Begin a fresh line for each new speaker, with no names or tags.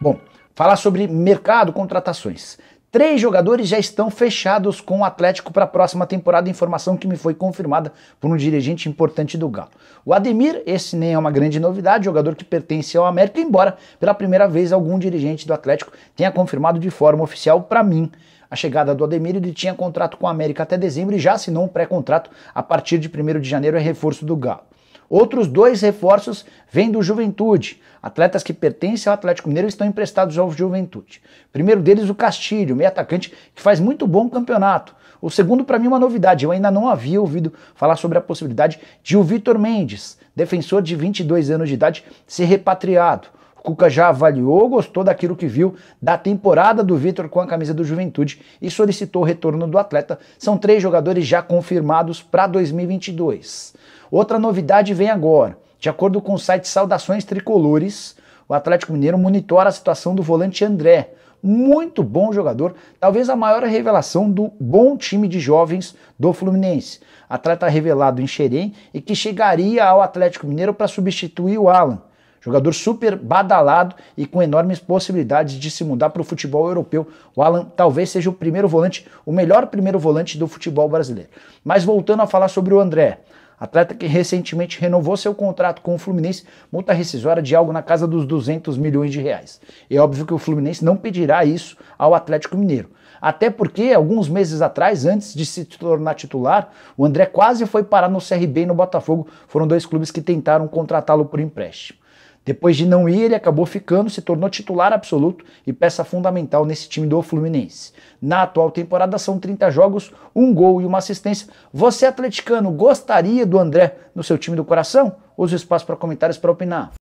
Bom, falar sobre mercado, contratações. Três jogadores já estão fechados com o Atlético para a próxima temporada, informação que me foi confirmada por um dirigente importante do Galo. O Ademir, esse nem é uma grande novidade, jogador que pertence ao América, embora pela primeira vez algum dirigente do Atlético tenha confirmado de forma oficial para mim a chegada do Ademir, ele tinha contrato com o América até dezembro e já assinou um pré-contrato a partir de 1 de janeiro, é reforço do Galo. Outros dois reforços vêm do Juventude. Atletas que pertencem ao Atlético Mineiro estão emprestados ao Juventude. Primeiro deles, o Castilho, meio atacante que faz muito bom campeonato. O segundo, para mim, uma novidade. Eu ainda não havia ouvido falar sobre a possibilidade de o Vitor Mendes, defensor de 22 anos de idade, ser repatriado. O Cuca já avaliou, gostou daquilo que viu da temporada do Vitor com a camisa do Juventude e solicitou o retorno do atleta. São três jogadores já confirmados para 2022. Outra novidade vem agora. De acordo com o site Saudações Tricolores, o Atlético Mineiro monitora a situação do volante André, muito bom jogador, talvez a maior revelação do bom time de jovens do Fluminense. Atleta revelado em Xerém e que chegaria ao Atlético Mineiro para substituir o Alan. Jogador super badalado e com enormes possibilidades de se mudar para o futebol europeu. O Alan talvez seja o primeiro volante, o melhor primeiro volante do futebol brasileiro. Mas voltando a falar sobre o André, atleta que recentemente renovou seu contrato com o Fluminense, multa rescisória de algo na casa dos 200 milhões de reais. É óbvio que o Fluminense não pedirá isso ao Atlético Mineiro. Até porque, alguns meses atrás, antes de se tornar titular, o André quase foi parar no CRB e no Botafogo. Foram dois clubes que tentaram contratá-lo por empréstimo. Depois de não ir, ele acabou ficando, se tornou titular absoluto e peça fundamental nesse time do Fluminense. Na atual temporada são 30 jogos, um gol e uma assistência. Você, atleticano, gostaria do André no seu time do coração? Use o espaço para comentários para opinar.